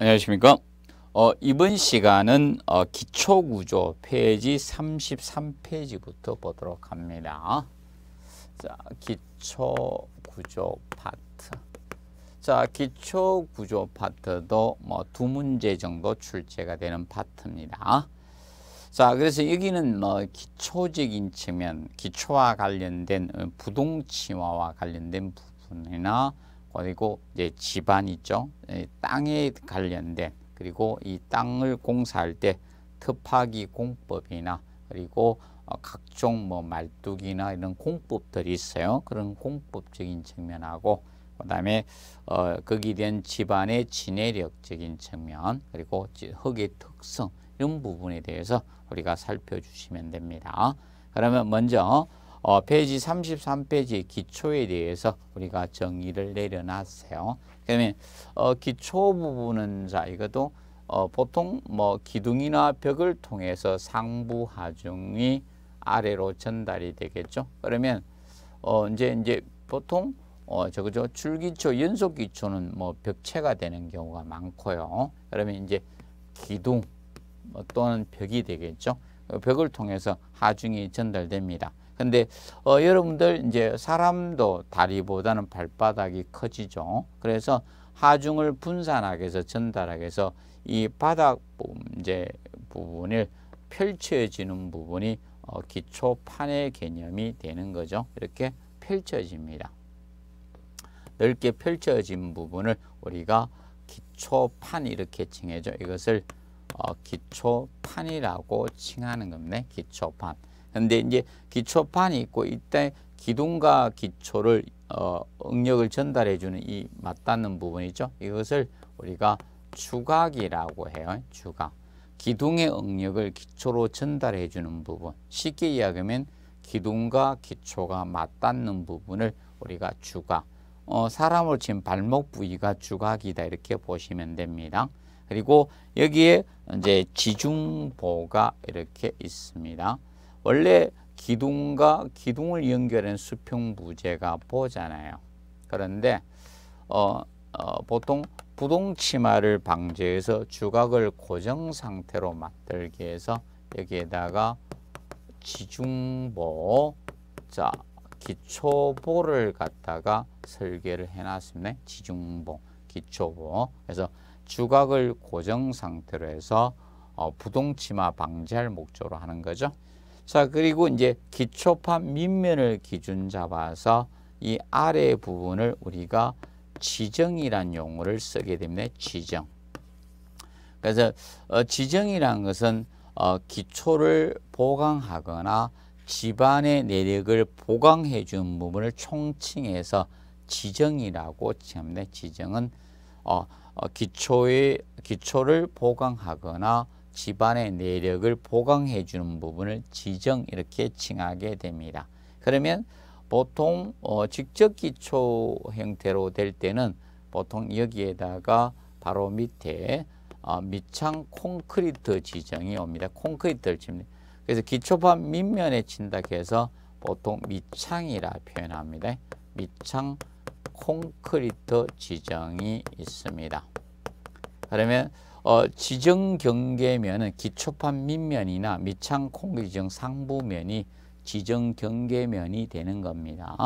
안녕하십니까 어, 이번 시간은 어, 기초구조 페이지 33페이지부터 보도록 합니다 자 기초구조 파트 자 기초구조 파트도 뭐 두 문제 정도 출제가 되는 파트입니다 자 그래서 여기는 뭐 기초적인 측면 기초와 관련된 어, 부동치화와 관련된 부분이나 그리고 이제 집안 있죠. 예, 땅에 관련된 그리고 이 땅을 공사할 때 특파기 공법이나 그리고 어, 각종 뭐 말뚝이나 이런 공법들이 있어요. 그런 공법적인 측면하고 그다음에 어, 거기 대한 집안의 지내력적인 측면 그리고 흙의 특성 이런 부분에 대해서 우리가 살펴주시면 됩니다. 그러면 먼저 어, 페이지 3 3페이지 기초에 대해서 우리가 정의를 내려놨어요. 그다음에 어, 기초 부분은 자 이것도 어, 보통 뭐 기둥이나 벽을 통해서 상부 하중이 아래로 전달이 되겠죠. 그러면 어, 이제 이제 보통 어, 저 그죠 줄기초 연속 기초는 뭐 벽체가 되는 경우가 많고요. 그러면 이제 기둥 뭐 또는 벽이 되겠죠. 그 벽을 통해서 하중이 전달됩니다. 근데 어, 여러분들 이제 사람도 다리보다는 발바닥이 커지죠. 그래서 하중을 분산하게 해서 전달하게 해서 이 바닥 이제 부분을 펼쳐지는 부분이 어, 기초판의 개념이 되는 거죠. 이렇게 펼쳐집니다. 넓게 펼쳐진 부분을 우리가 기초판 이렇게 칭해죠. 이것을 어, 기초판이라고 칭하는 겁니다. 기초판. 그런데 이제 기초판이 있고 이때 기둥과 기초를 어, 응력을 전달해 주는 이 맞닿는 부분이죠. 이것을 우리가 주각이라고 해요. 주각. 기둥의 응력을 기초로 전달해 주는 부분. 쉽게 이야기하면 기둥과 기초가 맞닿는 부분을 우리가 주각. 어, 사람으친 발목 부위가 주각이다 이렇게 보시면 됩니다. 그리고 여기에 이제 지중보가 이렇게 있습니다. 원래 기둥과 기둥을 연결한 수평부재가 보잖아요. 그런데 어, 어, 보통 부동치마를 방지해서 주각을 고정 상태로 만들기 해서 여기에다가 지중보, 자 기초보를 갖다가 설계를 해놨습니다. 지중보, 기초보. 그래서 주각을 고정 상태로 해서 어, 부동치마 방지할 목적으로 하는 거죠. 자 그리고 이제 기초판 밑면을 기준 잡아서 이 아래 부분을 우리가 지정이란 용어를 쓰게 됩니다. 지정. 그래서 어, 지정이란 것은 어, 기초를 보강하거나 집안의 내력을 보강해 준 부분을 총칭해서 지정이라고 칭합니다. 지정은 어, 기초의 기초를 보강하거나 집안의 내력을 보강해 주는 부분을 지정 이렇게 칭하게 됩니다. 그러면 보통 어, 직접 기초 형태로 될 때는 보통 여기에다가 바로 밑에 어, 밑창 콘크리트 지정이 옵니다. 콘크리트를 칩니다. 그래서 기초판 밑면에 친다 해서 보통 밑창이라 표현합니다. 밑창 콘크리트 지정이 있습니다. 그러면 어, 지정 경계면은 기초판 밑면이나 밑창 공기 지정 상부면이 지정 경계면이 되는 겁니다.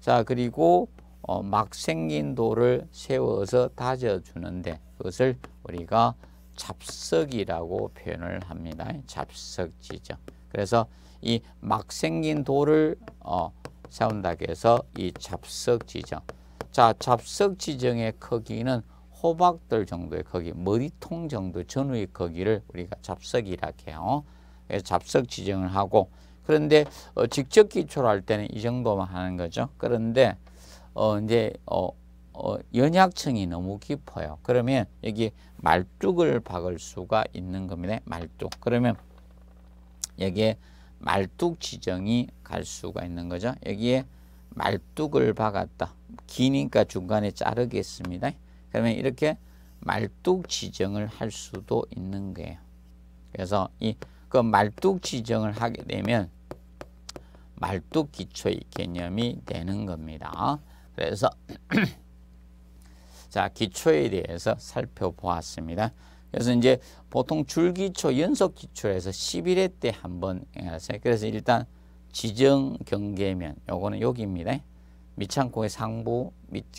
자 그리고 어, 막 생긴 돌을 세워서 다져주는데 그것을 우리가 잡석이라고 표현을 합니다. 잡석 지정. 그래서 이 막 생긴 돌을 어, 세운다고 해서 이 잡석 지정. 자 잡석 지정의 크기는 호박들 정도의 거기, 머리통 정도 전후의 거기를 우리가 잡석이라 해요. 그래서 잡석 지정을 하고 그런데 어, 직접 기초로 할 때는 이 정도만 하는 거죠. 그런데 어, 이제 어, 어, 연약층이 너무 깊어요. 그러면 여기 말뚝을 박을 수가 있는 겁니다. 말뚝. 그러면 여기에 말뚝 지정이 갈 수가 있는 거죠. 여기에 말뚝을 박았다. 기니까 중간에 자르겠습니다. 그러면 이렇게 말뚝 지정을 할 수도 있는 거예요. 그래서 이 그 말뚝 지정을 하게 되면 말뚝 기초의 개념이 되는 겁니다. 그래서 자 기초에 대해서 살펴보았습니다. 그래서 이제 보통 줄기초, 연속기초에서 11회 때 한번 해서 그래서 일단 지정 경계면 요거는 여기입니다. 밑창고의 상부,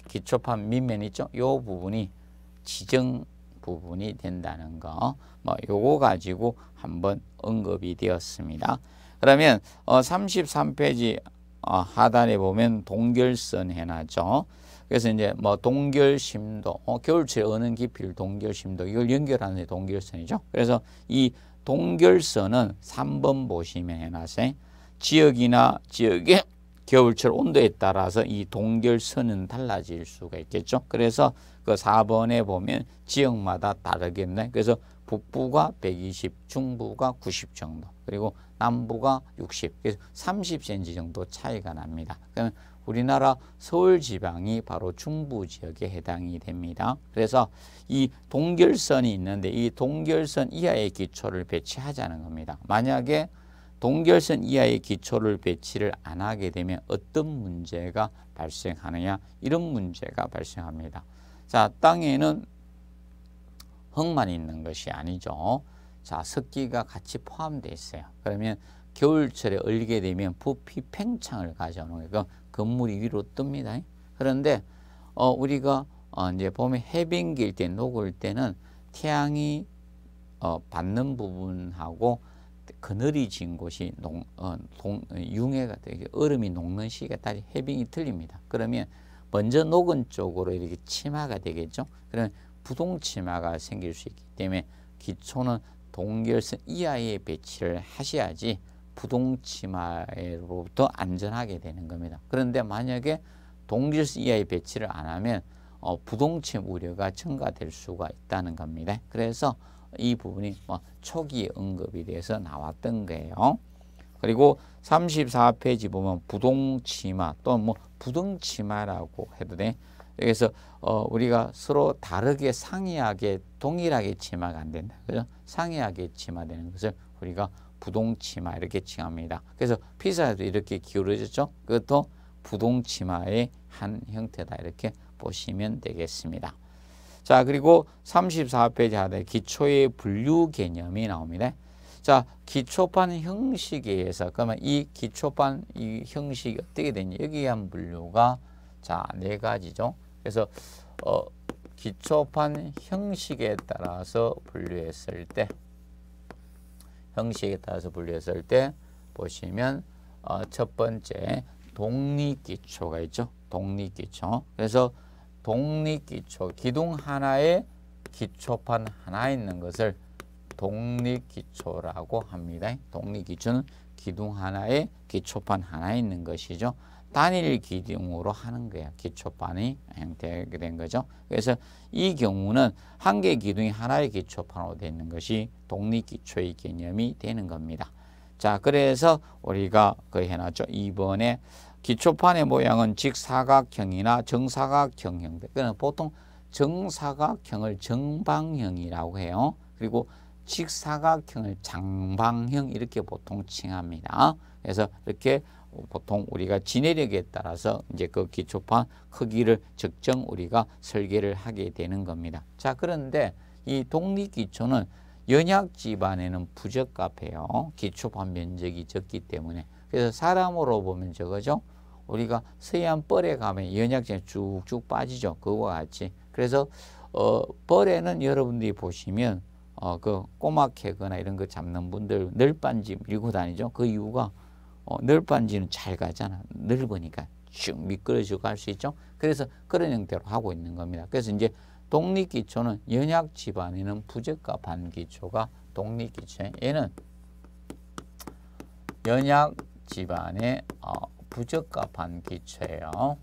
기초판 밑면 있죠? 요 부분이 지정 부분이 된다는 거. 뭐 요거 가지고 한번 언급이 되었습니다. 그러면 어 33페이지 어 하단에 보면 동결선 해놨죠. 그래서 이제 뭐 동결심도, 어 겨울철 어는 깊이를 동결심도, 이걸 연결하는 게 동결선이죠. 그래서 이 동결선은 3번 보시면 해놨어요. 지역이나 지역의 겨울철 온도에 따라서 이 동결선은 달라질 수가 있겠죠. 그래서 그 4번에 보면 지역마다 다르겠네. 그래서 북부가 120, 중부가 90 정도, 그리고 남부가 60, 그래서 30cm 정도 차이가 납니다. 그러면 우리나라 서울 지방이 바로 중부 지역에 해당이 됩니다. 그래서 이 동결선이 있는데 이 동결선 이하의 기초를 배치하자는 겁니다. 만약에 동결선 이하의 기초를 배치를 안 하게 되면 어떤 문제가 발생하느냐 이런 문제가 발생합니다. 자, 땅에는 흙만 있는 것이 아니죠. 자, 습기가 같이 포함되어 있어요. 그러면 겨울철에 얼게 되면 부피 팽창을 가져오는 거예요. 건물이 위로 뜹니다. 그런데 어, 우리가 어, 이제 봄에 해빙길 때 녹을 때는 태양이 어, 받는 부분하고 그늘이 진 곳이 농, 어, 동, 어, 융해가 되게 얼음이 녹는 시기가 따라 해빙이 틀립니다. 그러면 먼저 녹은 쪽으로 이렇게 치마가 되겠죠. 그러면 부동치마가 생길 수 있기 때문에 기초는 동결선 이하의 배치를 하셔야지 부동치마로부터 안전하게 되는 겁니다. 그런데 만약에 동결선 이하의 배치를 안 하면 어, 부동침 우려가 증가될 수가 있다는 겁니다. 그래서 이 부분이 뭐 초기에 언급이 돼서 나왔던 거예요. 그리고 34페이지 보면 부동치마 또는 뭐 부등치마라고 해도 돼. 여기서 어 우리가 서로 다르게 상이하게 동일하게 치마가 안 된다. 그죠? 상이하게 치마되는 것을 우리가 부동치마 이렇게 칭합니다. 그래서 피사에도 이렇게 기울어졌죠. 그것도 부동치마의 한 형태다 이렇게 보시면 되겠습니다. 자, 그리고 34페이지 하단 기초의 분류 개념이 나옵니다. 자, 기초판 형식에 의해서 그러면 이 기초판 이 형식이 어떻게 되냐? 여기에 한 분류가 자, 네 가지죠. 그래서 어 기초판 형식에 따라서 분류했을 때 형식에 따라서 분류했을 때 보시면 어, 첫 번째 독립 기초가 있죠. 독립 기초. 그래서 독립기초, 기둥 하나에 기초판 하나 있는 것을 독립기초라고 합니다. 독립기초는 기둥 하나에 기초판 하나 있는 것이죠. 단일 기둥으로 하는 거야. 기초판이 형태가 된 거죠. 그래서 이 경우는 한 개의 기둥이 하나의 기초판으로 되는 것이 독립기초의 개념이 되는 겁니다. 자, 그래서 우리가 그 해놨죠. 이번에 기초판의 모양은 직사각형이나 정사각형 형태. 그는 그러니까 보통 정사각형을 정방형이라고 해요. 그리고 직사각형을 장방형 이렇게 보통 칭합니다. 그래서 이렇게 보통 우리가 지내력에 따라서 이제 그 기초판 크기를 적정 우리가 설계를 하게 되는 겁니다. 자, 그런데 이 독립기초는 연약 집안에는 부적합해요. 기초판 면적이 적기 때문에. 그래서 사람으로 보면 저거죠. 우리가 서해안 벌에 가면 연약점이 쭉쭉 빠지죠. 그거와 같이. 그래서 어, 벌에는 여러분들이 보시면 어, 그 꼬마 캐거나 이런 거 잡는 분들 늘반지 밀고 다니죠. 그 이유가 어, 널반지는 잘 가잖아. 넓으니까 쭉 미끄러지고 갈 수 있죠. 그래서 그런 형태로 하고 있는 겁니다. 그래서 이제 독립기초는 연약 집안에는 부적과 반기초가 독립기초에 얘는 연약 집안에 어, 부적합한 기초예요.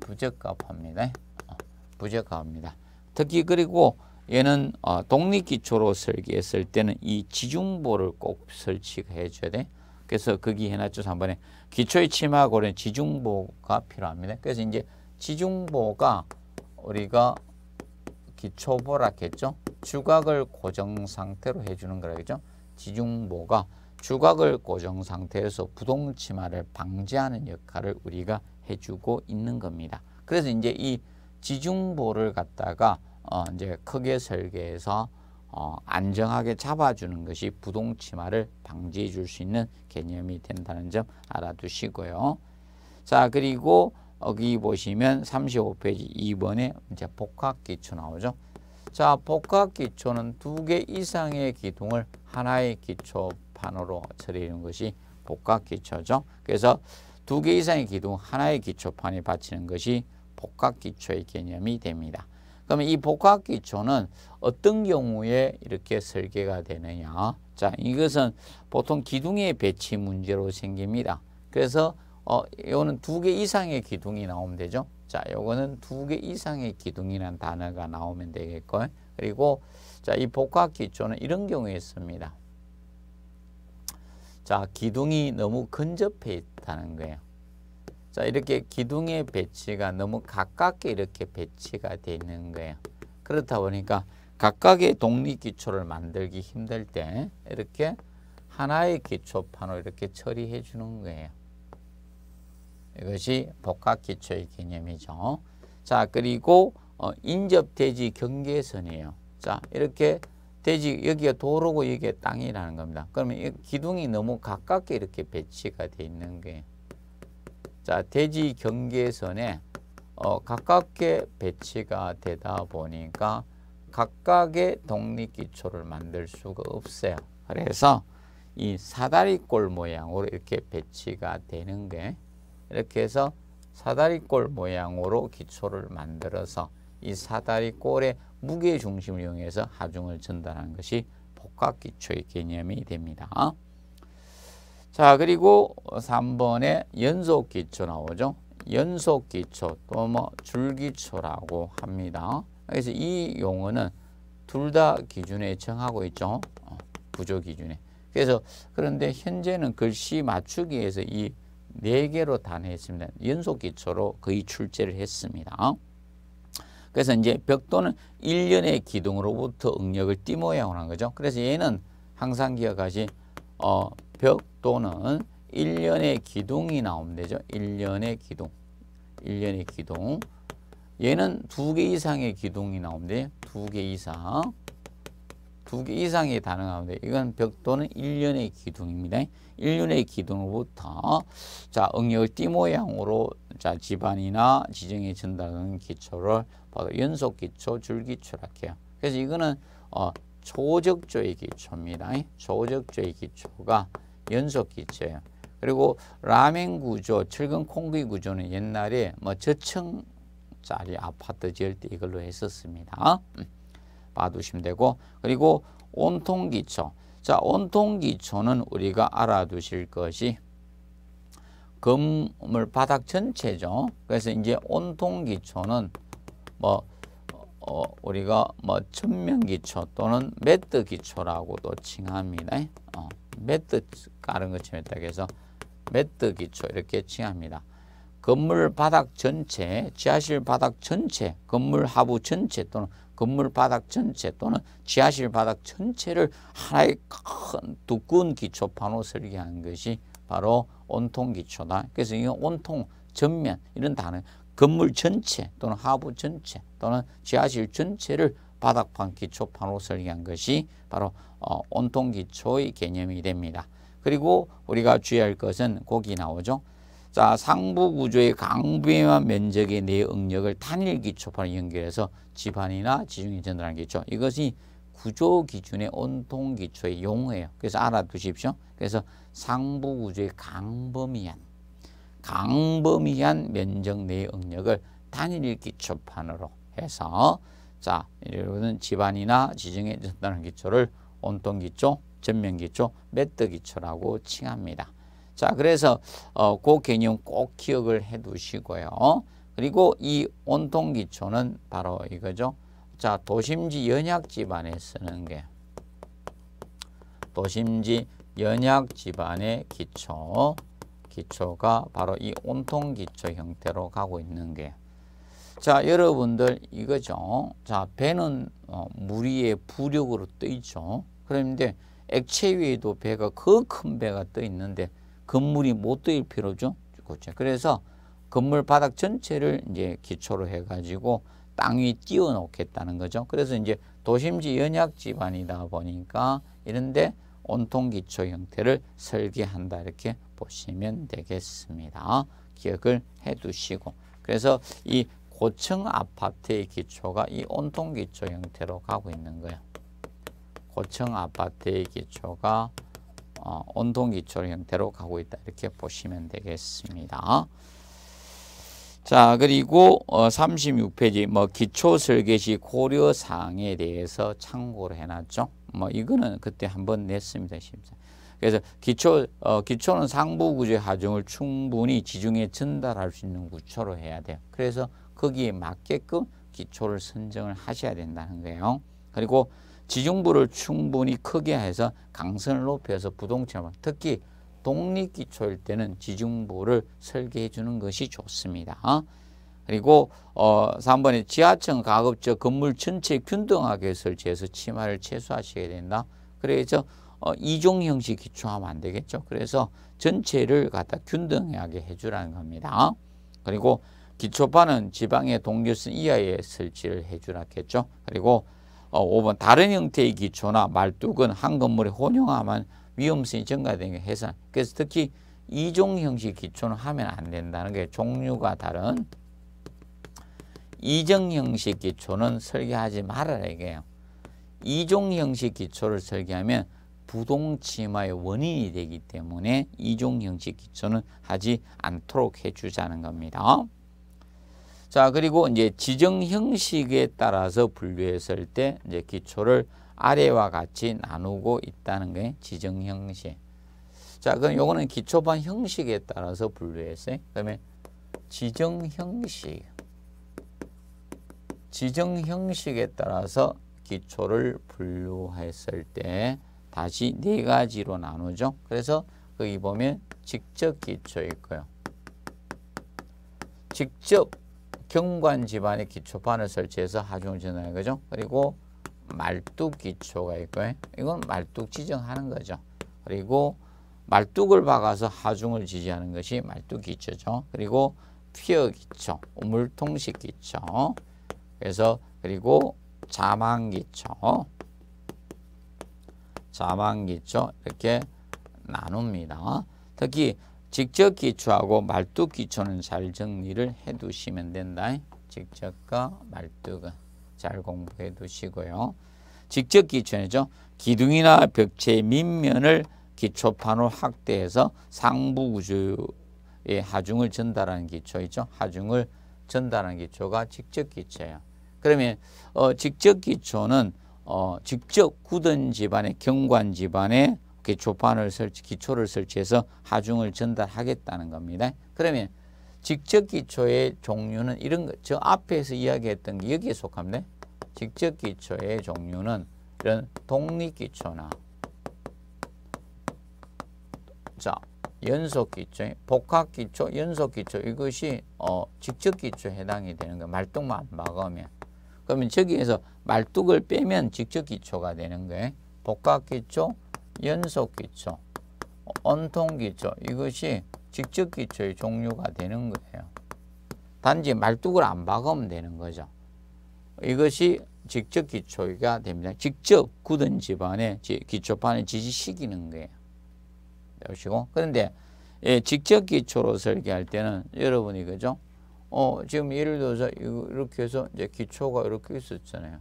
부적합합니다. 어, 부적합합니다. 특히 그리고 얘는 어, 독립 기초로 설계했을 때는 이 지중보를 꼭 설치해 줘야 돼. 그래서 거기 해놨죠. 3번에 기초의 침하고는 지중보가 필요합니다. 그래서 이제 지중보가 우리가 기초보라 했죠. 주각을 고정 상태로 해주는 거라겠죠. 지중보가 주각을 고정 상태에서 부동 치마를 방지하는 역할을 우리가 해주고 있는 겁니다. 그래서 이제 이 지중보를 갖다가 어 이제 크게 설계해서 어 안정하게 잡아주는 것이 부동 치마를 방지해 줄 수 있는 개념이 된다는 점 알아두시고요. 자 그리고 여기 보시면 35페이지 2번에 이제 복합기초 나오죠. 자 복합기초는 두 개 이상의 기둥을 하나의 기초 판으로 처리하는 것이 복각기초죠. 그래서 두 개 이상의 기둥 하나의 기초판에 받치는 것이 복각기초의 개념이 됩니다. 그러면 이복각기초는 어떤 경우에 이렇게 설계가 되느냐. 자, 이것은 보통 기둥의 배치 문제로 생깁니다. 그래서 어, 이거는 두 개 이상의 기둥이 나오면 되죠. 자, 이거는두 개 이상의 기둥이란 단어가 나오면 되겠고요. 그리고 자, 이 복합기초는 이런 경우에 있습니다. 자, 기둥이 너무 근접해 있다는 거예요. 자, 이렇게 기둥의 배치가 너무 가깝게 이렇게 배치가 되 있는 거예요. 그렇다 보니까 각각의 독립 기초를 만들기 힘들 때 이렇게 하나의 기초판으로 이렇게 처리해 주는 거예요. 이것이 복합 기초의 개념이죠. 자, 그리고 어, 인접대지 경계선이에요. 자, 이렇게 돼지 여기가 도로고 여기가 땅이라는 겁니다. 그러면 기둥이 너무 가깝게 이렇게 배치가 돼 있는 게. 자, 돼지 경계선에 어, 가깝게 배치가 되다 보니까 각각의 독립기초를 만들 수가 없어요. 그래서 이 사다리꼴 모양으로 이렇게 배치가 되는 게 이렇게 해서 사다리꼴 모양으로 기초를 만들어서 이 사다리꼴에 무게 중심을 이용해서 하중을 전달하는 것이 복합기초의 개념이 됩니다. 자 그리고 3번에 연속기초 나오죠. 연속기초 또 뭐 줄기초라고 합니다. 그래서 이 용어는 둘 다 기준에 정하고 있죠. 어, 구조 기준에. 그래서 그런데 현재는 글씨 맞추기 위서이 네 개로 단했습니다. 연속 기초로 거의 출제를 했습니다. 그래서 이제 벽도은 일련의 기둥으로부터 응력을 띠 모양으로 한 거죠. 그래서 얘는 항상 기억하시 어, 벽도는 일련의 기둥이 나오면 되죠. 일련의 기둥. 일련의 기둥. 얘는 두 개 이상의 기둥이 나오면 돼요. 두개 이상. 두 개 이상이 가능하면 돼요. 이건 벽도는 일련의 기둥입니다. 일련의 기둥으로부터 자, 응력을 띠 모양으로 자 집안이나 지정에 전달하는 기초를 바로 연속 기초, 줄기초라해요 그래서 이거는 어, 초적조의 기초입니다. 초적조의 기초가 연속 기초예요. 그리고 라멘 구조, 철근 콩기 구조는 옛날에 뭐 저층짜리 아파트 지을 때 이걸로 했었습니다. 음, 봐두시면 되고 그리고 온통 기초. 자, 온통 기초는 우리가 알아두실 것이 건물 바닥 전체죠. 그래서 이제 온통 기초는 뭐 어, 우리가 뭐 천명 기초 또는 매트 기초라고도 칭합니다. 어, 매트 깔은 것처럼 있다. 그래서 매트 기초 이렇게 칭합니다. 건물 바닥 전체, 지하실 바닥 전체, 건물 하부 전체 또는 건물 바닥 전체 또는 지하실 바닥 전체를 하나의 큰 두꺼운 기초판으로 설계한 것이 바로 온통 기초다. 그래서 이 온통, 전면 이런 단어, 건물 전체 또는 하부 전체 또는 지하실 전체를 바닥판 기초판으로 설계한 것이 바로 어, 온통 기초의 개념이 됩니다. 그리고 우리가 주의할 것은 거기 나오죠. 자, 상부 구조의 강부에만 면적의 내 네 응력을 단일 기초판을 연결해서 지반이나 지중해 전달하는 기초. 이것이 구조 기준의 온통 기초의 용어예요. 그래서 알아두십시오. 그래서 상부구조의 강범위한 강범위한 면적 내의 응력을 단일 기초판으로 해서 자 여러분은 집안이나 지정에 전달는 기초를 온통 기초, 전면 기초, 매트 기초라고 칭합니다. 자 그래서 어, 그 개념 꼭 기억을 해두시고요. 그리고 이 온통 기초는 바로 이거죠. 자 도심지 연약 집안에 쓰는 게 도심지 연약 집안의 기초, 기초가 바로 이 온통 기초 형태로 가고 있는 게. 자, 여러분들 이거죠. 자, 배는 어, 물 위에 부력으로 떠 있죠. 그런데 액체 위에도 배가 그 큰 배가 떠 있는데 건물이 못 떠일 필요죠. 그렇죠. 그래서 건물 바닥 전체를 이제 기초로 해가지고 땅위에 띄워 놓겠다는 거죠. 그래서 이제 도심지 연약 집안이다 보니까 이런데 온통 기초 형태를 설계한다 이렇게 보시면 되겠습니다. 기억을 해두시고 그래서 이 고층 아파트의 기초가 이 온통 기초 형태로 가고 있는 거예요. 고층 아파트의 기초가 어, 온통 기초 형태로 가고 있다 이렇게 보시면 되겠습니다. 자 그리고 36페이지 어, 뭐 기초 설계시 고려 사항에 대해서 참고를 해놨죠. 뭐 이거는 그때 한번 냈습니다. 심사. 그래서 기초 어, 기초는 상부 구조의 하중을 충분히 지중에 전달할 수 있는 구조로 해야 돼요. 그래서 거기에 맞게끔 기초를 선정을 하셔야 된다는 거예요. 그리고 지중부를 충분히 크게 해서 강선을 높여서 부동체만 특히 독립 기초일 때는 지중부를 설계해 주는 것이 좋습니다. 어? 그리고 어 3번에 지하층 가급적 건물 전체 균등하게 설치해서 치마를 최소화시켜야 된다. 그래서 어, 이종 형식 기초하면 안 되겠죠. 그래서 전체를 갖다 균등하게 해주라는 겁니다. 그리고 기초판은 지방의 동교선 이하에 설치를 해주라겠죠. 그리고 어, 5번 다른 형태의 기초나 말뚝은 한건물에 혼용하면 위험성이 증가되는 게 해산. 그래서 특히 이종 형식 기초는 하면 안 된다는 게 종류가 다른 이정 형식 기초는 설계하지 말아라 이게요. 이종 형식 기초를 설계하면 부동치마의 원인이 되기 때문에 이종 형식 기초는 하지 않도록 해주자는 겁니다. 자 그리고 이제 지정 형식에 따라서 분류했을 때 이제 기초를 아래와 같이 나누고 있다는 게 지정 형식. 자 그럼 요거는 기초반 형식에 따라서 분류했어요. 그다음 지정 형식. 지정 형식에 따라서 기초를 분류했을 때 다시 네 가지로 나누죠. 그래서 거기 그 보면 직접 기초 있고요. 직접 경관 집안의 기초판을 설치해서 하중을 전하는 거죠. 그리고 말뚝 기초가 있고요. 이건 말뚝 지정하는 거죠. 그리고 말뚝을 박아서 하중을 지지하는 것이 말뚝 기초죠. 그리고 피어 기초, 물통식 기초, 그래서 그리고 자만기초자만기초 이렇게 나눕니다. 특히 직접 기초하고 말뚝 기초는 잘 정리를 해 두시면 된다. 직접과 말뚝은 잘 공부해 두시고요. 직접 기초는 기둥이나 벽체의 밑면을 기초판으로 확대해서 상부 구조의 하중을 전달하는 기초이죠. 하중을 전달하는 기초가 직접 기초예요. 그러면 어, 직접 기초는 어, 직접 굳은 집안의 경관 집안에 이렇게 조판을 설치, 기초를 설치해서 하중을 전달하겠다는 겁니다. 그러면 직접 기초의 종류는 이런 거, 저 앞에서 이야기했던 게 여기에 속합니다. 직접 기초의 종류는 이런 독립 기초나 자 연속 기초, 복합 기초, 연속 기초 이것이 어, 직접 기초에 해당이 되는 거 말동만 막으면 그러면 저기에서 말뚝을 빼면 직접 기초가 되는 거예요. 복합 기초, 연속 기초, 온통 기초 이것이 직접 기초의 종류가 되는 거예요. 단지 말뚝을 안 박으면 되는 거죠. 이것이 직접 기초가 됩니다. 직접 굳은 집안의 기초판을 지지시키는 거예요. 보시고 그런데 예, 직접 기초로 설계할 때는 여러분이 그죠? 어, 지금 예를 들어서 이렇게 해서 이제 기초가 이렇게 있었잖아요.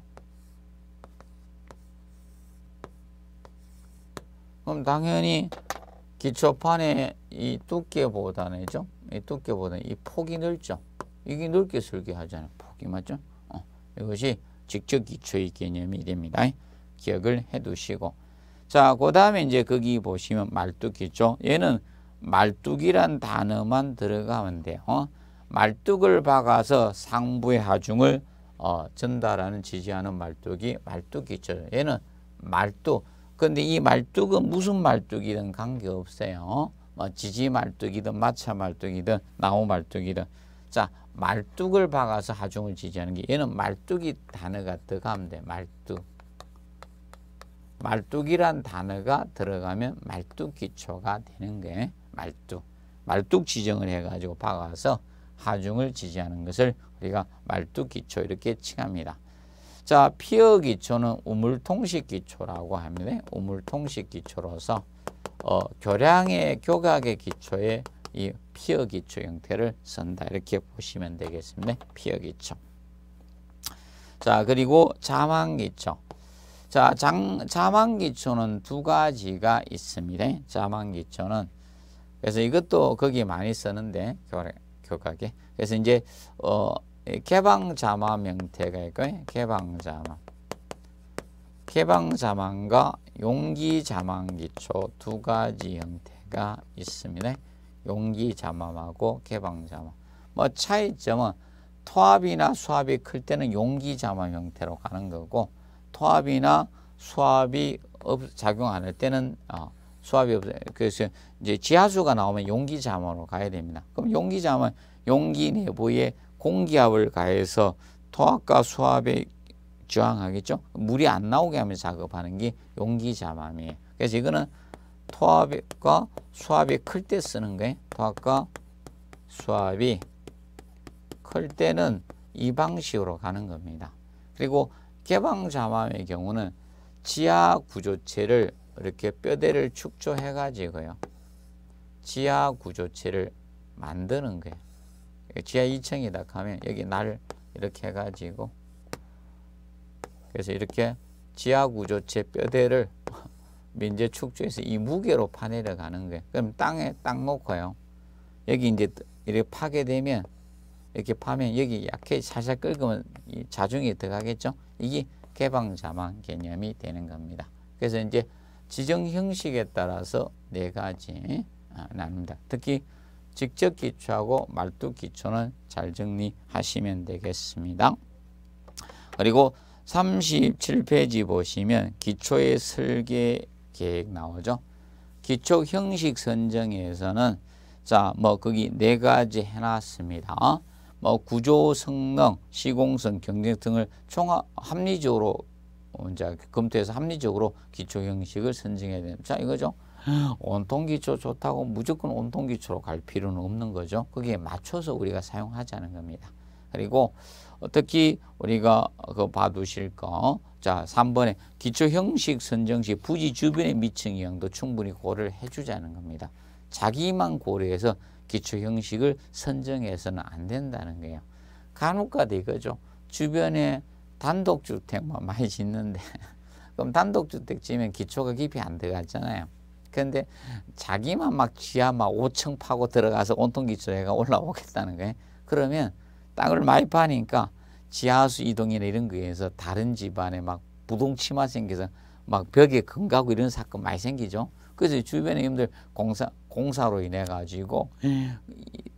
그럼 당연히 기초판의 이두께보다는이 두께보다는 이 폭이 넓죠. 이게 넓게 설계하잖아요. 폭이 맞죠? 어, 이것이 직접 기초의 개념이 됩니다. 기억을 해두시고 자, 그 다음에 이제 거기 보시면 말뚝이죠. 얘는 말뚝이란 단어만 들어가면 돼요. 어? 말뚝을 박아서 상부의 하중을 어, 전달하는 지지하는 말뚝이 말뚝이죠. 얘는 말뚝. 근데 이 말뚝은 무슨 말뚝이든 관계없어요. 뭐 지지 말뚝이든 마차 말뚝이든 나무 말뚝이든 자 말뚝을 박아서 하중을 지지하는 게 얘는 말뚝이 단어가 들어가면 돼. 말뚝. 말뚝이란 단어가 들어가면 말뚝 기초가 되는 게 말뚝. 말뚝 지정을 해가지고 박아서 하중을 지지하는 것을 우리가 말뚝 기초 이렇게 칭합니다. 자, 피어 기초는 우물통식 기초라고 합니다. 우물통식 기초로서 어, 교량의 교각의 기초에 이 피어 기초 형태를 쓴다. 이렇게 보시면 되겠습니다. 피어 기초. 자, 그리고 자망 기초. 자, 장, 자망 기초는 두 가지가 있습니다. 자망 기초는 그래서 이것도 거기 많이 쓰는데 교량 격하게. 그래서 이제 어 개방자마 명태가 있고 개방자마. 개방자만과 용기자만 기초 두 가지 형태가 있습니다. 용기자만하고 개방자만. 뭐 차이점은 토합이나 수합이 클 때는 용기자만 형태로 가는 거고 토합이나 수합이 작용 할 때는 어, 수압이 없어요. 그래서 이제 지하수가 나오면 용기 자원으로 가야 됩니다. 그럼 용기 자원 용기 내부에 공기압을 가해서 토압과 수압에 저항하겠죠. 물이 안 나오게 하면 작업하는 게 용기 자만이에요. 그래서 이거는 토압과 수압이 클 때 쓰는 거예요. 토압과 수압이 클 때는 이 방식으로 가는 겁니다. 그리고 개방 자만의 경우는 지하 구조체를 이렇게 뼈대를 축조해 가지고요. 지하 구조체를 만드는 거예요. 지하 2층이다 가면 여기 날 이렇게 해 가지고 그래서 이렇게 지하 구조체 뼈대를 민재 축조해서 이 무게로 파내려 가는 거예요. 그럼 땅에 딱 놓고요. 여기 이제 이렇게 파게 되면 이렇게 파면 여기 약해 살살 긁으면 자중이 들어가겠죠. 이게 개방자망 개념이 되는 겁니다. 그래서 이제 지정 형식에 따라서 네 가지 아, 나눕니다. 특히 직접 기초하고 말뚝 기초는 잘 정리하시면 되겠습니다. 그리고 37페이지 보시면 기초의 설계 계획 나오죠. 기초 형식 선정에서는 자, 뭐 거기 네 가지 해놨습니다. 뭐 구조 성능, 시공성, 경쟁 등을 종합 합리적으로 이제 검토해서 합리적으로 기초 형식을 선정해야 됩니다. 자, 이거죠. 온통 기초 좋다고 무조건 온통 기초로 갈 필요는 없는 거죠. 거기에 맞춰서 우리가 사용하자는 겁니다. 그리고 특히 우리가 그 봐두실 거. 자, 3번에 기초 형식 선정 시 부지 주변의 미층 영향도 충분히 고려를 해주자는 겁니다. 자기만 고려해서 기초 형식을 선정해서는 안 된다는 거예요. 간혹 가다 이거죠. 주변에 단독주택 만 뭐 많이 짓는데 그럼 단독주택 지면 기초가 깊이 안 들어갔잖아요. 그런데 자기만 막 지하 막 5층 파고 들어가서 온통 기초에가 올라오겠다는 거예요. 그러면 땅을 많이 파니까 지하수 이동이나 이런 거에 해서 다른 집안에 막 부동치마 생겨서 막 벽에 금가고 이런 사건 많이 생기죠. 그래서 주변에 여러분들 공사 공사로 인해 가지고 예.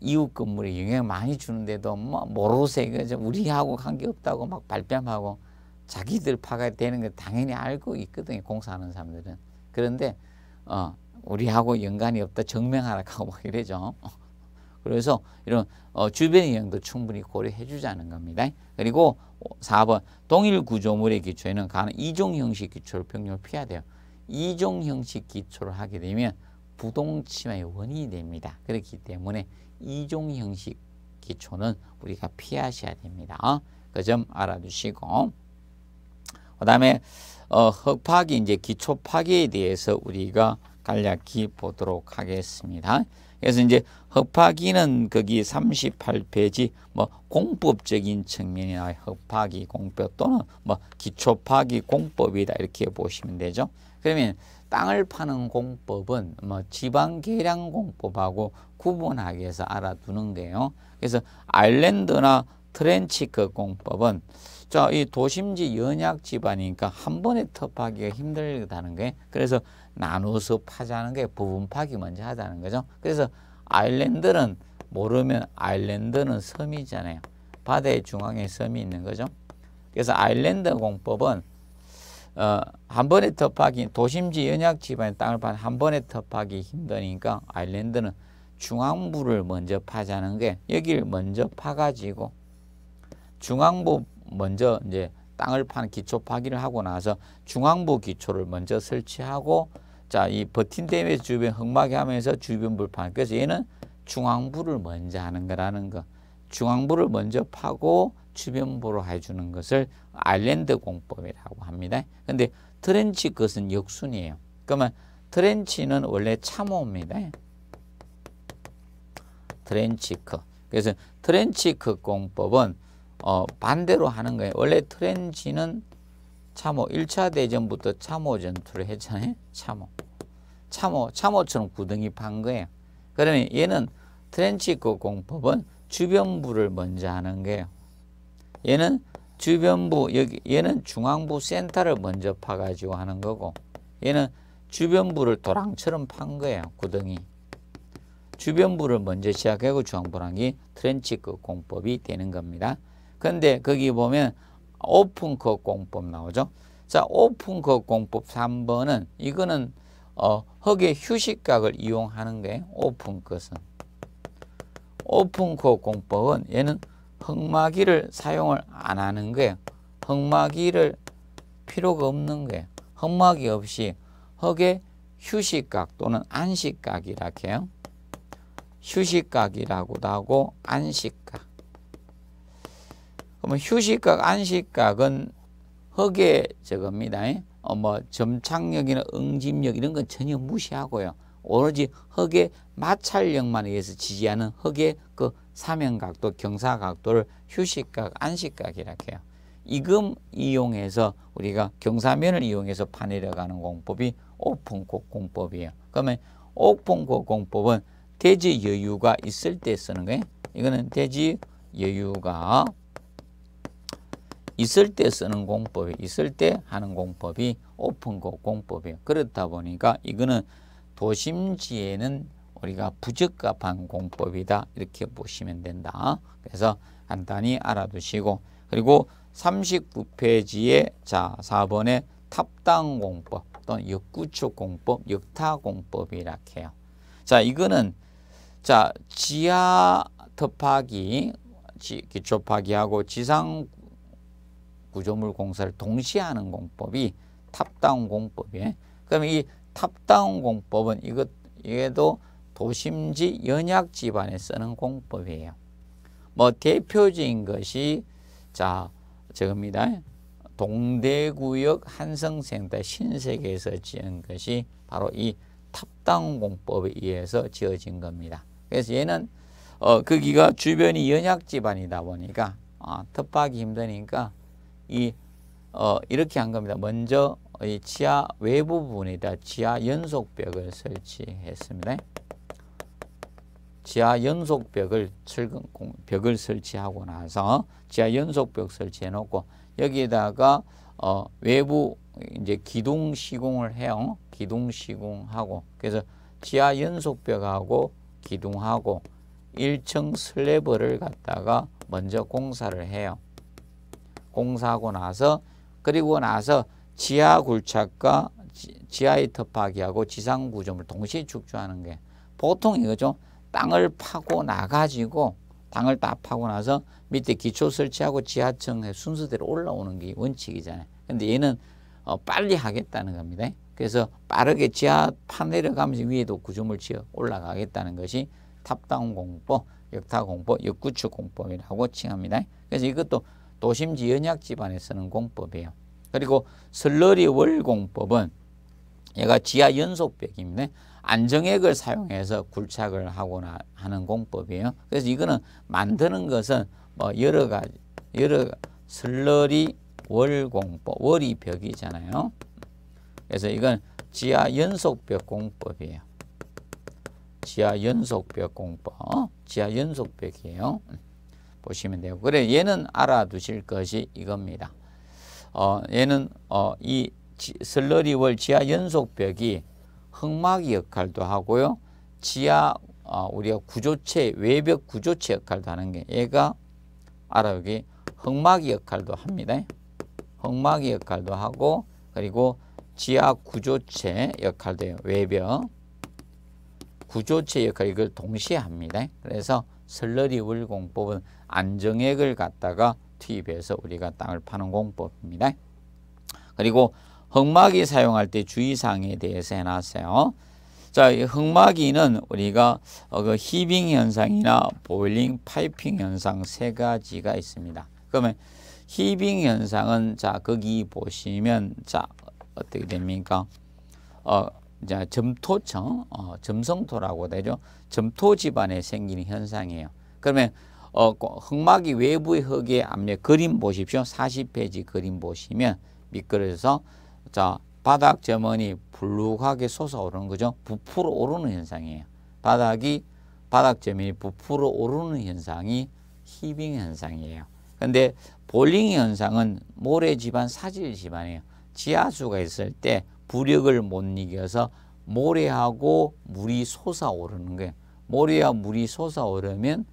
이웃 건물에 영향 많이 주는데도 뭐 모르쇠 이거 우리하고 관계 없다고 막 발뺌하고 자기들 파가 되는 거 당연히 알고 있거든요 공사하는 사람들은 그런데 어 우리하고 연관이 없다 증명하라 하고 막 이래죠 그래서 이런 어, 주변 영향도 충분히 고려해 주자는 겁니다 그리고 4번 동일 구조물의 기초에는 가는 이종 형식 기초를 평경을 피해야 돼요 이종 형식 기초를 하게 되면 부동침의 원인이 됩니다. 그렇기 때문에 이종 형식 기초는 우리가 피하셔야 됩니다. 어? 그점 알아두시고 그 다음에 어, 흑파기 이제 기초 파기에 대해서 우리가 간략히 보도록 하겠습니다. 그래서 이제 흑파기는 거기 38페이지 뭐 공법적인 측면이나 흑파기 공법 또는 뭐 기초파기 공법이다 이렇게 보시면 되죠. 그러면 땅을 파는 공법은 뭐 지방 계량 공법하고 구분하기 위해서 알아두는데요. 그래서 아일랜드나 트렌치크 공법은 자, 이 도심지 연약 지반이니까 한 번에 터파기가 힘들다는 게 그래서 나눠서 파자는 게 부분 파기 먼저 하자는 거죠. 그래서 아일랜드는 모르면 아일랜드는 섬이잖아요. 바다의 중앙에 섬이 있는 거죠. 그래서 아일랜드 공법은 어, 한 번에 터파기 도심지 연약 지방에 땅을 파는 한 번에 터파기 힘드니까 아일랜드는 중앙부를 먼저 파자는 게 여기를 먼저 파가지고 중앙부 먼저 이제 땅을 파는 기초 파기를 하고 나서 중앙부 기초를 먼저 설치하고 자 이 버틴댐의 주변 흙막이 하면서 주변 불판 파는 그래서 얘는 중앙부를 먼저 하는 거라는 거 중앙부를 먼저 파고 주변부로 해주는 것을 아일랜드 공법이라고 합니다. 근데 트렌치 것은 역순이에요. 그러면 트렌치는 원래 참호입니다. 트렌치크. 그래서 트렌치크 공법은 어 반대로 하는 거예요. 원래 트렌치는 참호, 1차 대전부터 참호 전투를 했잖아요. 참호. 참호, 참호처럼 구등이 판 거예요. 그러면 얘는 트렌치크 공법은 주변부를 먼저 하는 게요. 얘는 주변부 여기 얘는 중앙부 센터를 먼저 파가지고 하는 거고 얘는 주변부를 도랑처럼 판 거예요. 구덩이. 주변부를 먼저 시작하고 중앙부랑이 트렌치크 공법이 되는 겁니다. 근데 거기 보면 오픈컷 공법 나오죠. 자, 오픈컷 공법 3번은 이거는 어, 흙의 휴식각을 이용하는 거 오픈컷은. 오픈코 그 공법은 얘는 흑마기를 사용을 안 하는 거예요. 흑마기를 필요가 없는 거예요. 흑마기 없이 흑의 휴식각 또는 안식각이라 해요. 휴식각이라고도 하고 안식각. 그러면 휴식각, 안식각은 흑의 저겁니다. 어, 뭐 점착력이나 응집력 이런 건 전혀 무시하고요. 오로지 흙의 마찰력만 위해서 지지하는 흙의 그 사면각도, 경사각도를 휴식각, 안식각이라 해요. 이금 이용해서 우리가 경사면을 이용해서 파내려가는 공법이 옥봉곡 공법이에요. 그러면 옥봉곡 공법은 대지 여유가 있을 때 쓰는 거예요. 이거는 대지 여유가 있을 때 쓰는 공법이 있을 때 하는 공법이 오픈곡 공법이에요. 그렇다 보니까 이거는 도심지에는 우리가 부적합한 공법이다 이렇게 보시면 된다. 그래서 간단히 알아두시고 그리고 39페이지에 자 4번에 탑당 공법 또는 역구축 공법, 역타 공법이라 해요. 자 이거는 자 지하 터파기, 기초 파기하고 지상 구조물 공사를 동시에 하는 공법이 탑다운 공법이에요. 그럼 이 탑다운 공법은 이것 이게도 도심지 연약 집안에 쓰는 공법이에요. 뭐 대표적인 것이 자 저겁니다. 동대구역 한성센터 신세계에서 지은 것이 바로 이 탑다운 공법에 의해서 지어진 겁니다. 그래서 얘는 어, 거기가 주변이 연약 집안이다 보니까 아, 텃하기 힘드니까 이 어, 이렇게 한 겁니다. 먼저 이 지하 외부 부분에다 지하 연속벽을 설치했습니다. 지하 연속벽을 벽을 설치하고 나서 지하 연속벽 설치해 놓고 여기에다가 어, 외부 이제 기둥 시공을 해요. 기둥 시공하고 그래서 지하 연속벽하고 기둥하고 1층 슬래브를 갖다가 먼저 공사를 해요. 공사하고 나서 그리고 나서 지하 굴착과 지하의 터 파기하고 지상 구조물 동시에 축조하는 게 보통 이거죠. 땅을 파고 나가지고 땅을 다 파고 나서 밑에 기초 설치하고 지하층에 순서대로 올라오는 게 원칙이잖아요. 근데 얘는 어, 빨리 하겠다는 겁니다. 그래서 빠르게 지하 파내려가면서 위에도 구조물 지어 올라가겠다는 것이 탑다운 공법, 역타 공법, 역구축 공법이라고 칭합니다. 그래서 이것도 도심지 연약 집안에 쓰는 공법이에요. 그리고 슬러리 월공법은 얘가 지하 연속백인데 안정액을 사용해서 굴착을 하거나 하는 공법이에요. 그래서 이거는 만드는 것은 뭐 여러 가지 여러 슬러리 월공법 월이 벽이잖아요. 그래서 이건 지하 연속벽 공법이에요. 지하 연속벽 공법. 지하 연속벽이에요. 보시면 되고. 그래 얘는 알아두실 것이 이겁니다. 어, 얘는 어, 이 슬러리월 지하 연속벽이 흑막이 역할도 하고요. 지하 어, 우리가 구조체 외벽 구조체 역할도 하는 게 얘가 아랍이 흙막 역할도 합니다. 흙막 역할도 하고 그리고 지하 구조체 역할도 해요. 외벽 구조체 역할 이걸 동시에 합니다. 그래서 슬러리월 공법은 안정액을 갖다가 투입해서 우리가 땅을 파는 공법입니다. 그리고 흑마기 사용할 때 주의사항에 대해서 해놨어요. 자, 이 흑마기는 우리가 어, 그 히빙 현상이나 보일링 파이핑 현상 세 가지가 있습니다. 그러면 히빙 현상은 자 거기 보시면 자 어떻게 됩니까? 어, 자 점토청, 어, 점성토라고 되죠. 점토 집안에 생기는 현상이에요. 그러면 어, 흑막이 외부의 흙의 압력 그림 보십시오. 40페이지 그림 보시면 미끄러져서 자 바닥 점원이 불룩하게 솟아오르는 거죠. 부풀어 오르는 현상이에요. 바닥이 바닥 점이 부풀어 오르는 현상이 히빙 현상이에요. 근데 볼링 현상은 모래 지반 사질 지반이에요. 지하수가 있을 때 부력을 못 이겨서 모래하고 물이 솟아오르는 거예요. 모래와 물이 솟아오르면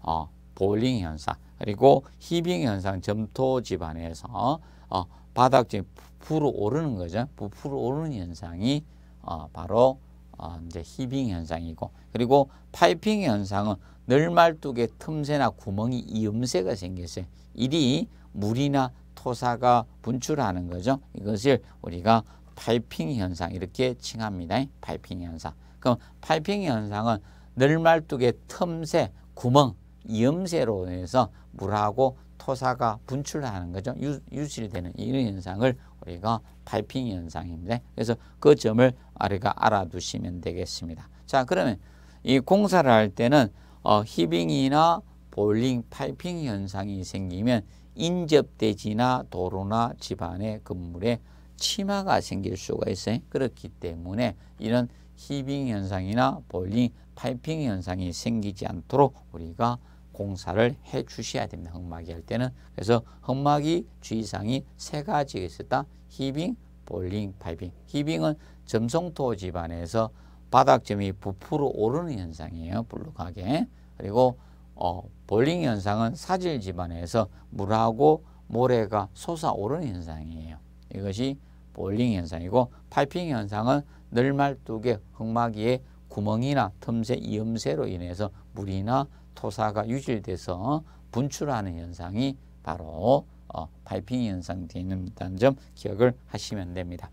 어, 볼링 현상 그리고 히빙 현상 점토 집안에서 어, 바닥이 부풀어 오르는 거죠. 부풀어 오르는 현상이 어, 바로 어, 이제 히빙 현상이고 그리고 파이핑 현상은 널말뚝에 틈새나 구멍이 이음가 생겼어요. 이리 물이나 토사가 분출하는 거죠. 이것을 우리가 파이핑 현상 이렇게 칭합니다. 파이핑 현상. 그럼 파이핑 현상은 널말뚝의 틈새, 구멍 염세로 인해서 물하고 토사가 분출하는 거죠. 유, 실되는 이런 현상을 우리가 파핑현상입니 그래서 그 점을 우리가 알아두시면 되겠습니다. 자 그러면 이 공사를 할 때는 어, 히빙이나 볼링 파이핑 현상이 생기면 인접대지나 도로나 집안의 건물에 치마가 생길 수가 있어요. 그렇기 때문에 이런 히빙 현상이나 볼링 파이핑 현상이 생기지 않도록 우리가 공사를 해 주셔야 됩니다. 흑막이 할 때는. 그래서 흑막이 주의사항이 세 가지가 있었다. 히빙, 볼링, 파이빙. 히빙은 점성토 집안에서 바닥점이 부풀어 오르는 현상이에요. 블룩하게. 그리고 어, 볼링 현상은 사질 집안에서 물하고 모래가 솟아오르는 현상이에요. 이것이 볼링 현상이고 파이핑 현상은 늘말뚝에 흑막이의 구멍이나 틈새, 이음새로 인해서 물이나 토사가 유실돼서 분출하는 현상이 바로 어, 파이핑 현상 되는다는 점 기억을 하시면 됩니다.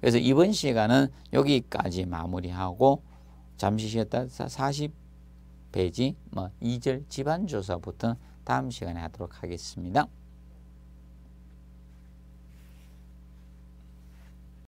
그래서 이번 시간은 여기까지 마무리하고 잠시 쉬었다 40페이지 뭐 2절 집안조사부터 다음 시간에 하도록 하겠습니다.